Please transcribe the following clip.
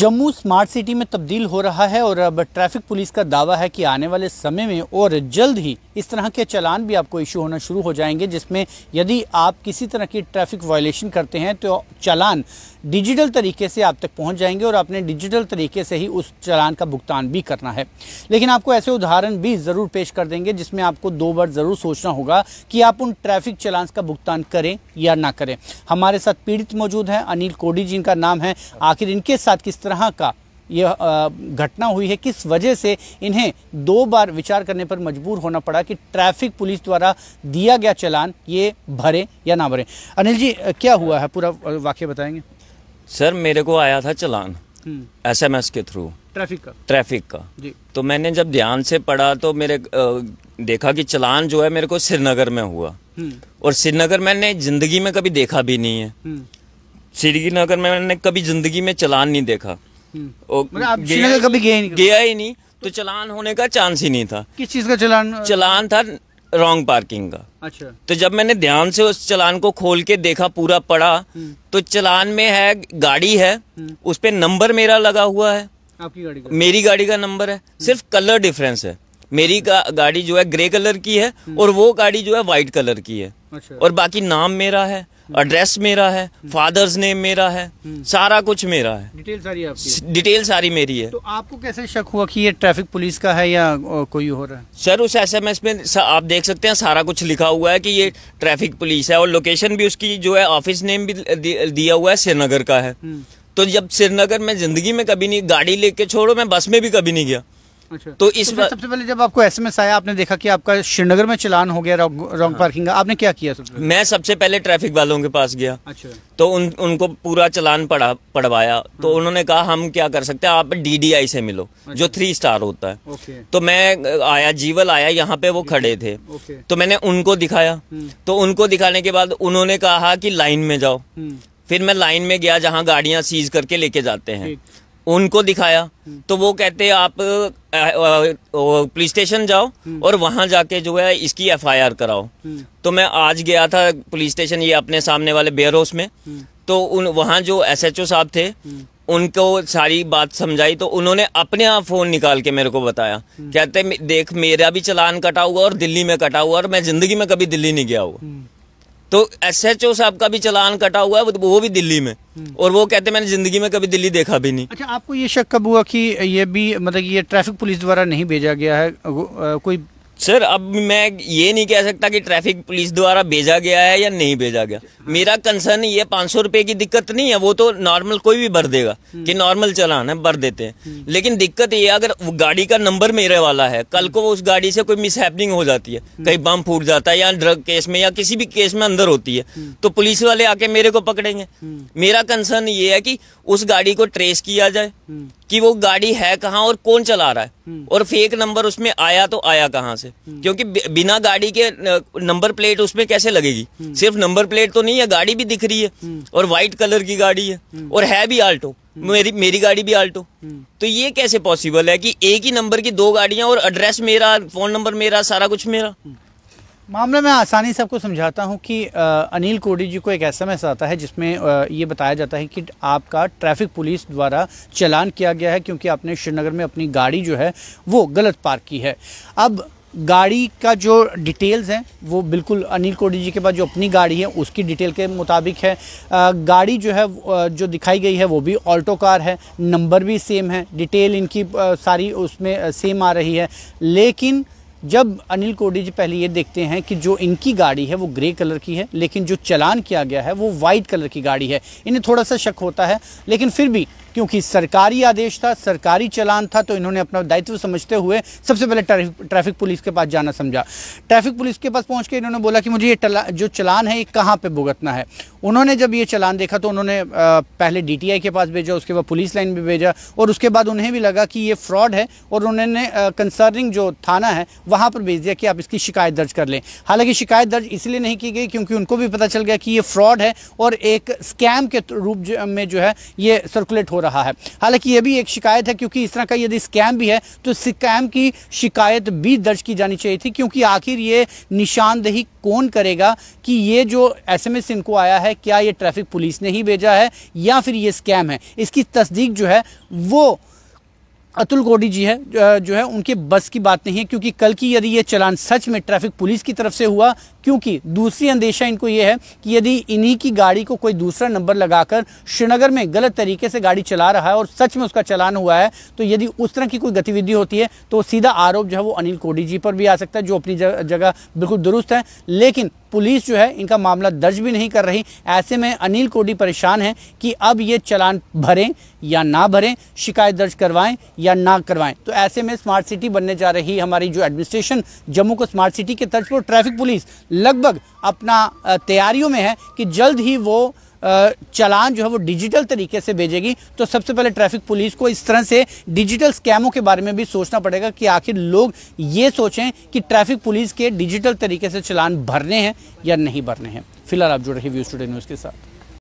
Jammu smart city में तब्दील हो रहा है और अब ट्रैफिक पुलिस का दावा है कि आने वाले समय में और जल्द ही इस तरह के चलान भी आपको इशू होना शुरू हो जाएंगे जिसमें यदि आप किसी तरह की ट्रैफिक वायलेशन करते हैं तो चालान डिजिटल तरीके से आप तक पहुंच जाएंगे और आपने डिजिटल तरीके से ही उस चालान का भुगतान भी करना है लेकिन आपको ऐसे उदाहरण भी ज़रूर पेश कर देंगे जिसमें आपको दो बार ज़रूर सोचना होगा कि आप उन ट्रैफिक चलान का भुगतान करें या ना करें हमारे साथ पीड़ित मौजूद हैं अनिल कोडी जिनका नाम है आखिर इनके साथ किस तरह का यह घटना हुई है किस वजह से इन्हें दो बार विचार करने पर मजबूर होना पड़ा कि ट्रैफिक पुलिस द्वारा दिया गया चलान ये भरे या ना भरे अनिल जी क्या हुआ है पूरा वाक्य बताएंगे सर मेरे को आया था चलान हम्म। एसएमएस के थ्रू ट्रैफिक का ट्रैफिक का जी तो मैंने जब ध्यान से पढ़ा तो मेरे देखा कि चलान जो है मेरे को श्रीनगर में हुआ हम्म। और श्रीनगर मैंने जिंदगी में कभी देखा भी नहीं है हम्म। श्रीनगर में मैंने कभी जिंदगी में चलान नहीं देखा मतलब गया, कभी गया ही नहीं गया ही नहीं तो चलान होने का चांस ही नहीं था किस चीज़ का चलान चलान था रॉन्ग पार्किंग का अच्छा तो जब मैंने ध्यान से उस चलान को खोल के देखा पूरा पड़ा हम्म। तो चलान में है गाड़ी है हम्म। उस पर नंबर मेरा लगा हुआ है आपकी गाड़ी का मेरी गाड़ी का नंबर है हम्म। सिर्फ कलर डिफरेंस है मेरी का गाड़ी जो है ग्रे कलर की है और वो गाड़ी जो है व्हाइट कलर की है अच्छा। और बाकी नाम मेरा है एड्रेस मेरा है फादर्स नेम मेरा है सारा कुछ मेरा है डिटेल सारी आपकी डिटेल सारी मेरी है तो आपको कैसे शक हुआ कि ये ट्रैफिक पुलिस का है या कोई हो रहा है सर उस एसएमएस में आप देख सकते हैं सारा कुछ लिखा हुआ है कि ये ट्रैफिक पुलिस है और लोकेशन भी उसकी जो है ऑफिस नेम भी दिया हुआ है श्रीनगर का है हम्म। तो जब श्रीनगर में ज़िंदगी में कभी नहीं गाड़ी लेके छोड़ो मैं बस में भी कभी नहीं गया अच्छा। तो इस बार तो सबसे पहले जब आपको एसएमएस आया आपने देखा कि आपका श्रीनगर में चलान हो गया हाँ। रॉन्ग पार्किंग का आपने क्या किया सबसे मैं सबसे पहले ट्रैफिक वालों के पास गया अच्छा तो उन उनको पूरा चलान पढ़ा पढ़वाया तो हाँ। उन्होंने कहा हम क्या कर सकते हैं आप डीडीआई से मिलो अच्छा। जो थ्री स्टार होता है तो मैं आया जीवल आया यहाँ पे वो खड़े थे तो मैंने उनको दिखाया हम्म। तो उनको दिखाने के बाद उन्होंने कहा कि लाइन में जाओ हम्म। फिर मैं लाइन में गया जहाँ गाड़ियाँ सीज करके लेके जाते हैं उनको दिखाया हम्म। तो वो कहते आप पुलिस स्टेशन जाओ हम्म। और वहां जाके जो है इसकी एफआईआर कराओ हम्म। तो मैं आज गया था पुलिस स्टेशन ये अपने सामने वाले बेयर हाउस में तो उन वहाँ जो एसएचओ साहब थे उनको सारी बात समझाई तो उन्होंने अपने आप फ़ोन निकाल के मेरे को बताया कहते देख मेरा भी चलान कटा हुआ और दिल्ली में कटा हुआ और मैं ज़िंदगी में कभी दिल्ली नहीं गया हुआ तो एसएचओ साहब का भी चलान कटा हुआ है वो तो, भी दिल्ली में हम्म। और वो कहते मैंने जिंदगी में कभी दिल्ली देखा भी नहीं अच्छा आपको ये शक कब हुआ कि ये भी मतलब ये ट्रैफिक पुलिस द्वारा नहीं भेजा गया है कोई सर अब मैं ये नहीं कह सकता कि ट्रैफिक पुलिस द्वारा भेजा गया है या नहीं भेजा गया मेरा कंसर्न ये पाँच सौ रुपये की दिक्कत नहीं है वो तो नॉर्मल कोई भी भर देगा कि नॉर्मल हम्म। चलान है भर देते हैं हम्म। लेकिन दिक्कत ये अगर गाड़ी का नंबर मेरे वाला है कल को उस गाड़ी से कोई मिस हो जाती है हम्म। कहीं बम फूट जाता है या ड्रग केस में या किसी भी केस में अंदर होती है तो पुलिस वाले आके मेरे को पकड़ेंगे मेरा कंसर्न ये है कि उस गाड़ी को ट्रेस किया जाए कि वो गाड़ी है कहाँ और कौन चला रहा है हम्म। और फेक नंबर उसमें आया तो आया कहाँ से हम्म। क्योंकि बिना गाड़ी के नंबर प्लेट उसमें कैसे लगेगी हम्म। सिर्फ नंबर प्लेट तो नहीं है गाड़ी भी दिख रही है और व्हाइट कलर की गाड़ी है और है भी आल्टो मेरी मेरी गाड़ी भी आल्टो तो ये कैसे पॉसिबल है कि एक ही नंबर की दो गाड़ियां और एड्रेस मेरा फोन नंबर मेरा सारा कुछ मेरा मामले में आसानी से आपको समझाता हूं कि आ, अनिल कोडी जी को एक एस आता है जिसमें आ, ये बताया जाता है कि आपका ट्रैफिक पुलिस द्वारा चलान किया गया है क्योंकि आपने श्रीनगर में अपनी गाड़ी जो है वो गलत पार्क की है अब गाड़ी का जो डिटेल्स हैं वो बिल्कुल अनिल कोडी जी के पास जो अपनी गाड़ी है उसकी डिटेल के मुताबिक है आ, गाड़ी जो है जो दिखाई गई है वो भी ऑल्टो कार है नंबर भी सेम है डिटेल इनकी आ, सारी उसमें सेम आ रही है लेकिन जब अनिल कोडी जी पहले ये देखते हैं कि जो इनकी गाड़ी है वो ग्रे कलर की है लेकिन जो चलान किया गया है वो वाइट कलर की गाड़ी है इन्हें थोड़ा सा शक होता है लेकिन फिर भी क्योंकि सरकारी आदेश था सरकारी चलान था तो इन्होंने अपना दायित्व समझते हुए सबसे पहले ट्रैफिक पुलिस के पास जाना समझा ट्रैफिक पुलिस के पास पहुँच के इन्होंने बोला कि मुझे ये जो चलान है ये कहाँ पर भुगतना है उन्होंने जब ये चलान देखा तो उन्होंने पहले डी के पास भेजा उसके बाद पुलिस लाइन में भेजा और उसके बाद उन्हें भी लगा कि ये फ्रॉड है और उन्होंने कंसर्निंग जो थाना है वहाँ पर भेज दिया कि आप इसकी शिकायत दर्ज कर लें हालांकि शिकायत दर्ज इसलिए नहीं की गई क्योंकि उनको भी पता चल गया कि ये फ्रॉड है और एक स्कैम के रूप में जो है ये सर्कुलेट हो रहा रहा है हालांकि यह भी एक शिकायत है क्योंकि इस तरह का यदि स्कैम भी है तो स्कैम की शिकायत भी दर्ज की जानी चाहिए थी क्योंकि आखिर ये निशानदेही कौन करेगा कि ये जो एसएमएस इनको आया है क्या ये ट्रैफिक पुलिस ने ही भेजा है या फिर ये स्कैम है इसकी तस्दीक जो है वो अतुल कोडी जी है जो है उनके बस की बात नहीं है क्योंकि कल की यदि ये चलान सच में ट्रैफिक पुलिस की तरफ से हुआ क्योंकि दूसरी अंदेशा इनको ये है कि यदि इन्हीं की गाड़ी को कोई दूसरा नंबर लगाकर श्रीनगर में गलत तरीके से गाड़ी चला रहा है और सच में उसका चलान हुआ है तो यदि उस तरह की कोई गतिविधि होती है तो सीधा आरोप जो है वो अनिल कोडी जी पर भी आ सकता है जो अपनी जगह बिल्कुल दुरुस्त है लेकिन पुलिस जो है इनका मामला दर्ज भी नहीं कर रही ऐसे में अनिल कोडी परेशान है कि अब ये चलान भरें या ना भरें शिकायत दर्ज करवाएं या ना करवाएं तो ऐसे में स्मार्ट सिटी बनने जा रही हमारी जो एडमिनिस्ट्रेशन जम्मू को स्मार्ट सिटी के तर्ज पर ट्रैफिक पुलिस लगभग अपना तैयारियों में है कि जल्द ही वो चालान जो है वो डिजिटल तरीके से भेजेगी तो सबसे पहले ट्रैफिक पुलिस को इस तरह से डिजिटल स्कैमों के बारे में भी सोचना पड़ेगा कि आखिर लोग ये सोचें कि ट्रैफिक पुलिस के डिजिटल तरीके से चालान भरने हैं या नहीं भरने हैं फिलहाल आप जुड़ रहे व्यूज टूडे न्यूज़ के साथ